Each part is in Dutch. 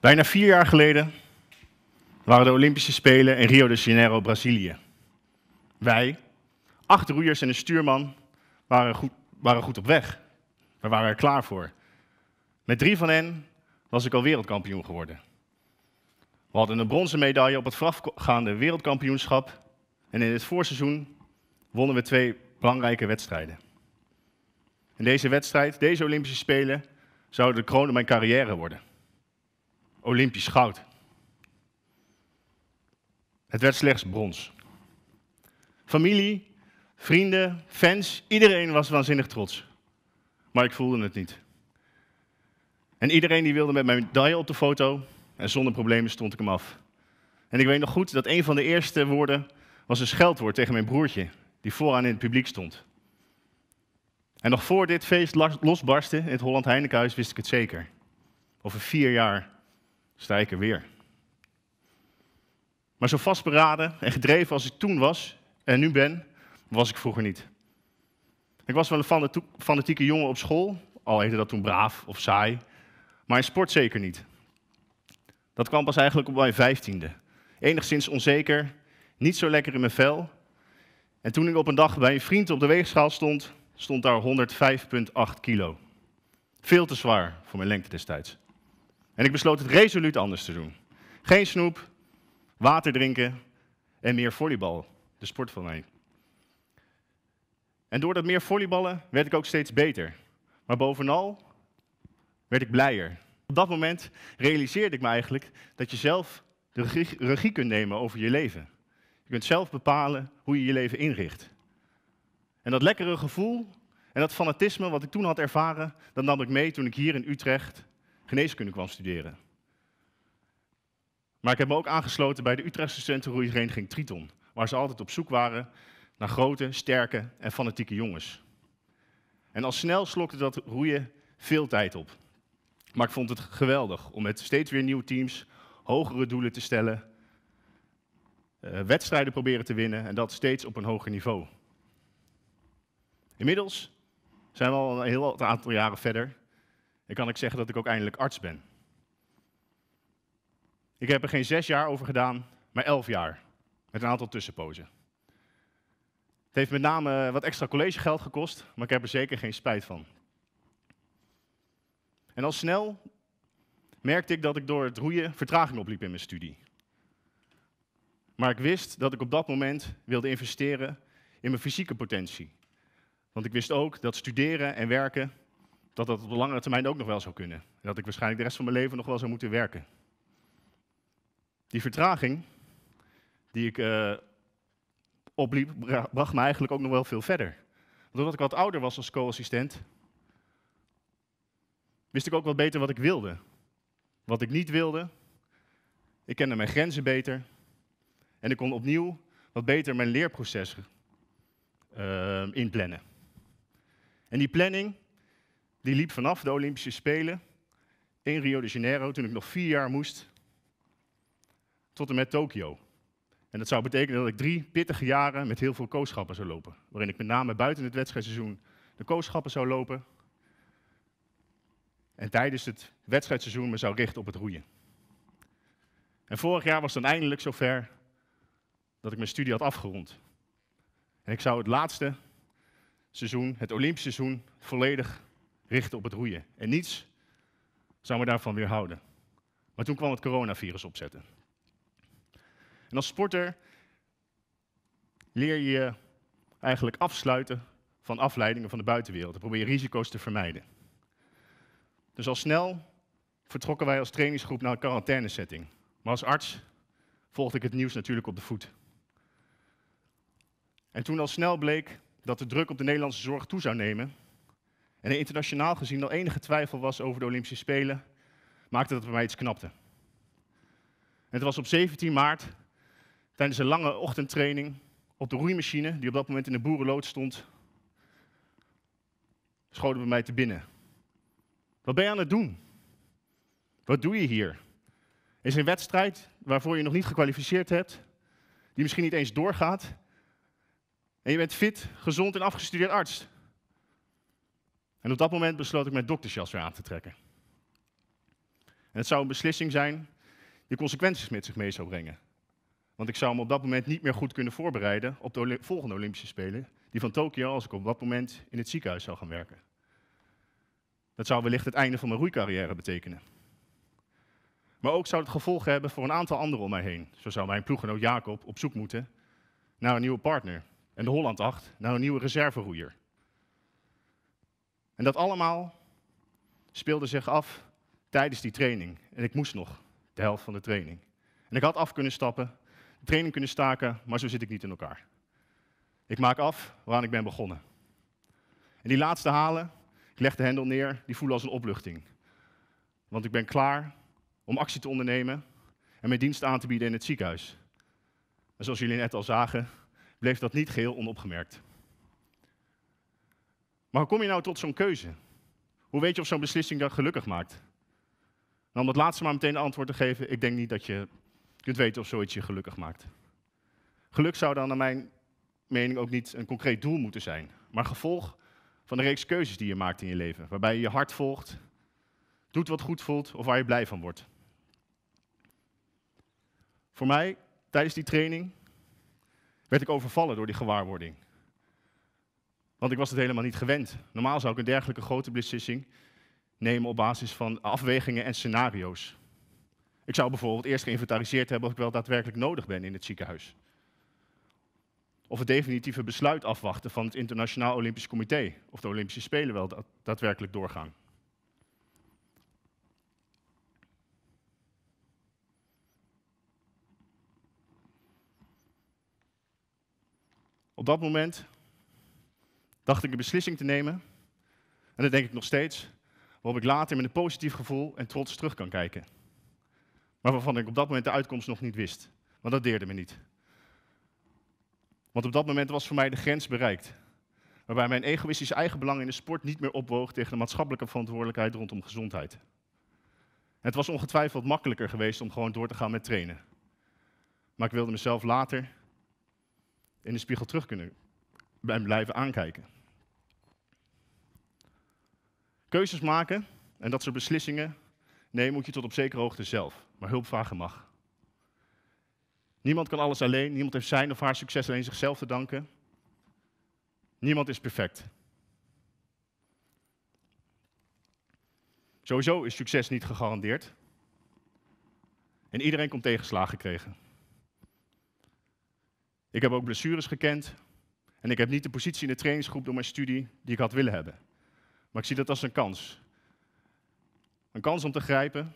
Bijna vier jaar geleden waren de Olympische Spelen in Rio de Janeiro, Brazilië. Wij, acht roeiers en een stuurman, waren goed, waren goed op weg. We waren er klaar voor. Met drie van hen was ik al wereldkampioen geworden. We hadden een bronzen medaille op het voorafgaande wereldkampioenschap. En in het voorseizoen wonnen we twee belangrijke wedstrijden. In deze wedstrijd, deze Olympische Spelen, zouden de kroon op mijn carrière worden. Olympisch goud. Het werd slechts brons. Familie, vrienden, fans, iedereen was waanzinnig trots. Maar ik voelde het niet. En iedereen die wilde met mijn medaille op de foto en zonder problemen stond ik hem af. En ik weet nog goed dat een van de eerste woorden was een scheldwoord tegen mijn broertje, die vooraan in het publiek stond. En nog voor dit feest losbarstte in het Holland Heinekenhuis wist ik het zeker. Over vier jaar sta er weer. Maar zo vastberaden en gedreven als ik toen was en nu ben, was ik vroeger niet. Ik was wel een fanatieke jongen op school, al heette dat toen braaf of saai, maar in sport zeker niet. Dat kwam pas eigenlijk op mijn vijftiende. Enigszins onzeker, niet zo lekker in mijn vel. En toen ik op een dag bij een vriend op de weegschaal stond, stond daar 105,8 kilo. Veel te zwaar voor mijn lengte destijds. En ik besloot het resoluut anders te doen. Geen snoep, water drinken en meer volleybal. De sport van mij. En door dat meer volleyballen werd ik ook steeds beter. Maar bovenal werd ik blijer. Op dat moment realiseerde ik me eigenlijk dat je zelf de regie, kunt nemen over je leven. Je kunt zelf bepalen hoe je je leven inricht. En dat lekkere gevoel en dat fanatisme wat ik toen had ervaren, dat nam ik mee toen ik hier in Utrecht geneeskunde kwam studeren. Maar ik heb me ook aangesloten bij de Utrechtse studentenvereniging Triton, waar ze altijd op zoek waren naar grote, sterke en fanatieke jongens. En al snel slokte dat roeien veel tijd op. Maar ik vond het geweldig om met steeds weer nieuwe teams hogere doelen te stellen, eh, wedstrijden proberen te winnen en dat steeds op een hoger niveau. Inmiddels zijn we al een heel aantal jaren verder en kan ik zeggen dat ik ook eindelijk arts ben. Ik heb er geen zes jaar over gedaan, maar elf jaar. Met een aantal tussenpozen. Het heeft met name eh, wat extra collegegeld gekost, maar ik heb er zeker geen spijt van. En al snel merkte ik dat ik door het roeien vertraging opliep in mijn studie. Maar ik wist dat ik op dat moment wilde investeren in mijn fysieke potentie. Want ik wist ook dat studeren en werken dat dat op de langere termijn ook nog wel zou kunnen. dat ik waarschijnlijk de rest van mijn leven nog wel zou moeten werken. Die vertraging die ik eh, opliep, bracht me eigenlijk ook nog wel veel verder. Doordat ik wat ouder was als co-assistent, wist ik ook wat beter wat ik wilde. Wat ik niet wilde. Ik kende mijn grenzen beter. En ik kon opnieuw wat beter mijn leerproces eh, inplannen. En die planning die liep vanaf de Olympische Spelen in Rio de Janeiro, toen ik nog vier jaar moest, tot en met Tokio. En dat zou betekenen dat ik drie pittige jaren met heel veel kooschappen zou lopen. Waarin ik met name buiten het wedstrijdseizoen de kooschappen zou lopen. En tijdens het wedstrijdseizoen me zou richten op het roeien. En vorig jaar was dan eindelijk zover dat ik mijn studie had afgerond. En ik zou het laatste seizoen, het Olympische seizoen, volledig richten op het roeien. En niets zou me daarvan weerhouden. Maar toen kwam het coronavirus opzetten. En als sporter leer je je eigenlijk afsluiten van afleidingen van de buitenwereld. En probeer je risico's te vermijden. Dus al snel vertrokken wij als trainingsgroep naar een quarantainesetting. Maar als arts volgde ik het nieuws natuurlijk op de voet. En toen al snel bleek dat de druk op de Nederlandse zorg toe zou nemen, en internationaal gezien al enige twijfel was over de Olympische Spelen, maakte dat bij mij iets knapte. En het was op 17 maart, tijdens een lange ochtendtraining op de roeimachine, die op dat moment in de boerenlood stond, schoten bij mij te binnen. Wat ben je aan het doen? Wat doe je hier? Is een wedstrijd waarvoor je nog niet gekwalificeerd hebt, die misschien niet eens doorgaat, en je bent fit, gezond en afgestudeerd arts. En op dat moment besloot ik mijn doktersjas weer aan te trekken. En het zou een beslissing zijn die consequenties met zich mee zou brengen. Want ik zou me op dat moment niet meer goed kunnen voorbereiden op de volgende Olympische Spelen, die van Tokio, als ik op dat moment in het ziekenhuis zou gaan werken. Dat zou wellicht het einde van mijn roeicarrière betekenen. Maar ook zou het gevolgen hebben voor een aantal anderen om mij heen. Zo zou mijn ploeggenoot Jacob op zoek moeten naar een nieuwe partner. En de Holland 8 naar een nieuwe reserveroeier. En dat allemaal speelde zich af tijdens die training. En ik moest nog de helft van de training. En ik had af kunnen stappen, de training kunnen staken, maar zo zit ik niet in elkaar. Ik maak af waaraan ik ben begonnen. En die laatste halen, ik leg de hendel neer, die voelen als een opluchting. Want ik ben klaar om actie te ondernemen en mijn dienst aan te bieden in het ziekenhuis. En zoals jullie net al zagen, bleef dat niet geheel onopgemerkt. Maar hoe kom je nou tot zo'n keuze? Hoe weet je of zo'n beslissing dat gelukkig maakt? En om dat laatste maar meteen antwoord te geven, ik denk niet dat je kunt weten of zoiets je gelukkig maakt. Geluk zou dan naar mijn mening ook niet een concreet doel moeten zijn, maar gevolg van de reeks keuzes die je maakt in je leven, waarbij je je hart volgt, doet wat goed voelt of waar je blij van wordt. Voor mij, tijdens die training, werd ik overvallen door die gewaarwording. Want ik was het helemaal niet gewend. Normaal zou ik een dergelijke grote beslissing nemen op basis van afwegingen en scenario's. Ik zou bijvoorbeeld eerst geïnventariseerd hebben of ik wel daadwerkelijk nodig ben in het ziekenhuis. Of het definitieve besluit afwachten van het Internationaal Olympisch Comité. Of de Olympische Spelen wel daadwerkelijk doorgaan. Op dat moment dacht ik een beslissing te nemen. En dat denk ik nog steeds, waarop ik later met een positief gevoel en trots terug kan kijken. Maar waarvan ik op dat moment de uitkomst nog niet wist, want dat deerde me niet. Want op dat moment was voor mij de grens bereikt, waarbij mijn egoïstisch eigen belang in de sport niet meer opwoog tegen de maatschappelijke verantwoordelijkheid rondom gezondheid. Het was ongetwijfeld makkelijker geweest om gewoon door te gaan met trainen. Maar ik wilde mezelf later in de spiegel terug kunnen blijven aankijken. Keuzes maken en dat soort beslissingen Nee, moet je tot op zekere hoogte zelf. Maar hulp vragen mag. Niemand kan alles alleen. Niemand heeft zijn of haar succes alleen zichzelf te danken. Niemand is perfect. Sowieso is succes niet gegarandeerd. En iedereen komt tegenslagen krijgen. Ik heb ook blessures gekend. En ik heb niet de positie in de trainingsgroep door mijn studie die ik had willen hebben. Maar ik zie dat als een kans. Een kans om te grijpen,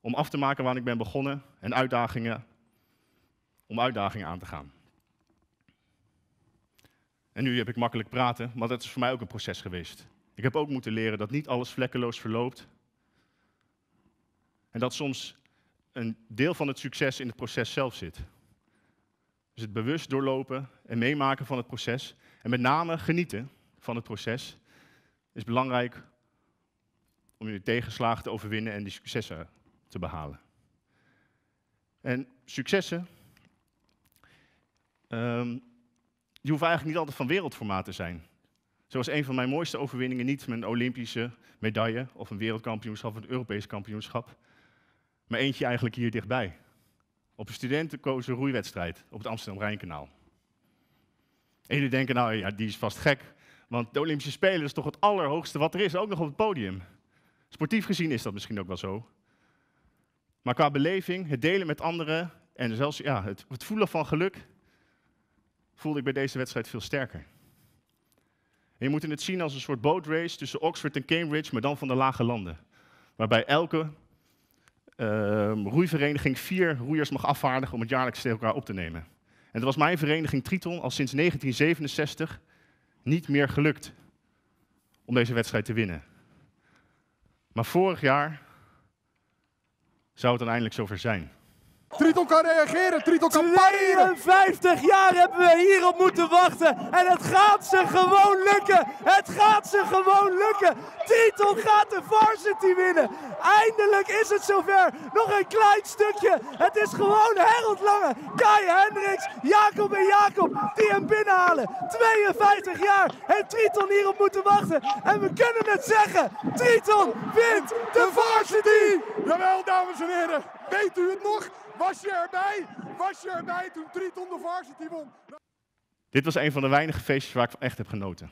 om af te maken waar ik ben begonnen en uitdagingen, om uitdagingen aan te gaan. En nu heb ik makkelijk praten, maar dat is voor mij ook een proces geweest. Ik heb ook moeten leren dat niet alles vlekkeloos verloopt. En dat soms een deel van het succes in het proces zelf zit. Dus het bewust doorlopen en meemaken van het proces. En met name genieten van het proces is belangrijk om je tegenslagen te overwinnen en die successen te behalen. En successen, ehm, die hoeven eigenlijk niet altijd van wereldformaat te zijn. Zo was een van mijn mooiste overwinningen niet mijn Olympische medaille of een wereldkampioenschap of een Europees kampioenschap, maar eentje eigenlijk hier dichtbij. Op een studentenkozen roeiwedstrijd op het Amsterdam Rijnkanaal. En jullie denken, nou ja, die is vast gek. Want de Olympische Spelen is toch het allerhoogste wat er is, ook nog op het podium. Sportief gezien is dat misschien ook wel zo. Maar qua beleving, het delen met anderen en zelfs ja, het, het voelen van geluk, voelde ik bij deze wedstrijd veel sterker. En je moet het zien als een soort boat race tussen Oxford en Cambridge, maar dan van de lage landen. Waarbij elke ehm, roeivereniging vier roeiers mag afvaardigen om het jaarlijks tegen elkaar op te nemen. En dat was mijn vereniging Triton al sinds 1967 niet meer gelukt om deze wedstrijd te winnen. Maar vorig jaar zou het uiteindelijk zover zijn. Triton kan reageren, Triton kan pareren. 52 jaar hebben we hierop moeten wachten. En het gaat ze gewoon lukken. Het gaat ze gewoon lukken. Triton gaat de varsity winnen. Eindelijk is het zover. Nog een klein stukje. Het is gewoon Harold Lange, Kai Hendricks, Jacob en Jacob die hem binnenhalen. 52 jaar heeft Triton hierop moeten wachten. En we kunnen het zeggen. Triton wint de varsity. Jawel, dames en heren. Weet u het nog? Was je erbij? Was je erbij toen Triton de varsity won? Dit was een van de weinige feestjes waar ik van echt heb genoten.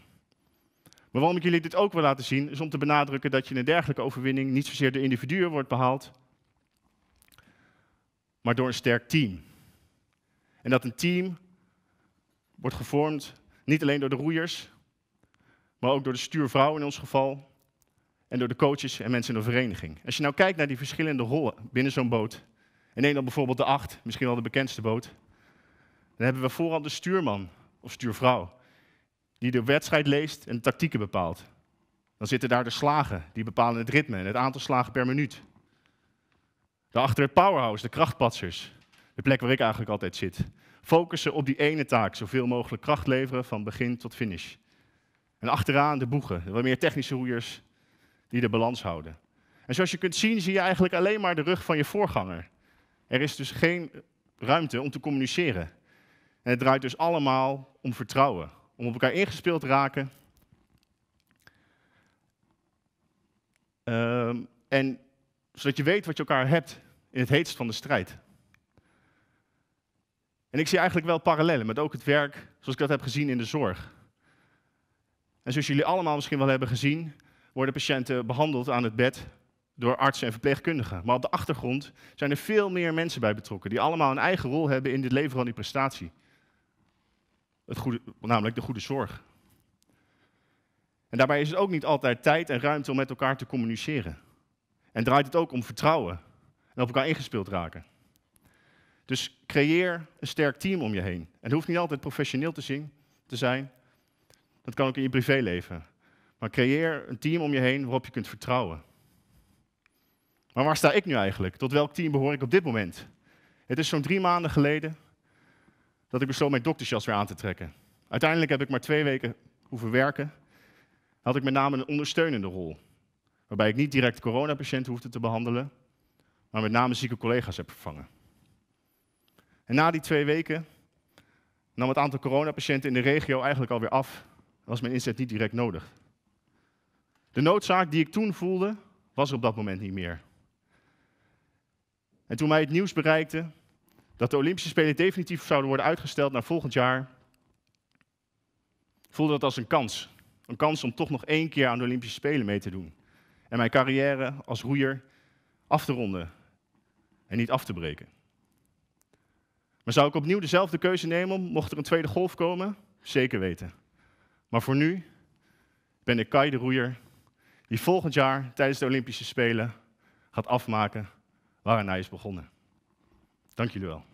Maar waarom ik jullie dit ook wil laten zien, is om te benadrukken dat je een dergelijke overwinning niet zozeer door individuen wordt behaald, maar door een sterk team. En dat een team wordt gevormd niet alleen door de roeiers, maar ook door de stuurvrouw in ons geval, en door de coaches en mensen in de vereniging. Als je nou kijkt naar die verschillende rollen binnen zo'n boot, in Nederland bijvoorbeeld de Acht, misschien wel de bekendste boot. Dan hebben we vooral de stuurman of stuurvrouw, die de wedstrijd leest en de tactieken bepaalt. Dan zitten daar de slagen, die bepalen het ritme en het aantal slagen per minuut. Daarachter het powerhouse, de krachtpatsers, de plek waar ik eigenlijk altijd zit. Focussen op die ene taak, zoveel mogelijk kracht leveren van begin tot finish. En achteraan de boegen, wat meer technische roeiers die de balans houden. En zoals je kunt zien, zie je eigenlijk alleen maar de rug van je voorganger. Er is dus geen ruimte om te communiceren. En het draait dus allemaal om vertrouwen, om op elkaar ingespeeld te raken. Ehm, en zodat je weet wat je elkaar hebt in het heetst van de strijd. En ik zie eigenlijk wel parallellen met ook het werk zoals ik dat heb gezien in de zorg. En zoals jullie allemaal misschien wel hebben gezien, worden patiënten behandeld aan het bed door artsen en verpleegkundigen. Maar op de achtergrond zijn er veel meer mensen bij betrokken, die allemaal een eigen rol hebben in het leveren van die prestatie. Het goede, namelijk de goede zorg. En daarbij is het ook niet altijd tijd en ruimte om met elkaar te communiceren. En draait het ook om vertrouwen en op elkaar ingespeeld raken. Dus creëer een sterk team om je heen. En het hoeft niet altijd professioneel te zijn. Dat kan ook in je privéleven. Maar creëer een team om je heen waarop je kunt vertrouwen. Maar waar sta ik nu eigenlijk? Tot welk team behoor ik op dit moment? Het is zo'n drie maanden geleden dat ik besloot mijn doktersjas weer aan te trekken. Uiteindelijk heb ik maar twee weken hoeven werken. Had ik met name een ondersteunende rol. Waarbij ik niet direct coronapatiënten hoefde te behandelen, maar met name zieke collega's heb vervangen. En na die twee weken nam het aantal coronapatiënten in de regio eigenlijk alweer af. Was mijn inzet niet direct nodig. De noodzaak die ik toen voelde, was er op dat moment niet meer. En toen mij het nieuws bereikte dat de Olympische Spelen definitief zouden worden uitgesteld naar volgend jaar, voelde dat als een kans. Een kans om toch nog één keer aan de Olympische Spelen mee te doen. En mijn carrière als roeier af te ronden en niet af te breken. Maar zou ik opnieuw dezelfde keuze nemen, mocht er een tweede golf komen? Zeker weten. Maar voor nu ben ik Kai de roeier, die volgend jaar tijdens de Olympische Spelen gaat afmaken waaraan hij is begonnen. Dank jullie wel.